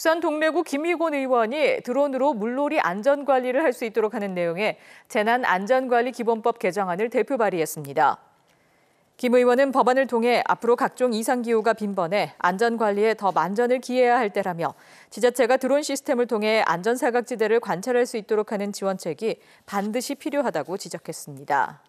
부산 동래구 김희곤 의원이 드론으로 물놀이 안전 관리를 할 수 있도록 하는 내용의 재난 안전관리 기본법 개정안을 대표 발의했습니다. 김 의원은 법안을 통해 앞으로 각종 이상 기후가 빈번해 안전 관리에 더 만전을 기해야 할 때라며 지자체가 드론 시스템을 통해 안전 사각지대를 관찰할 수 있도록 하는 지원책이 반드시 필요하다고 지적했습니다.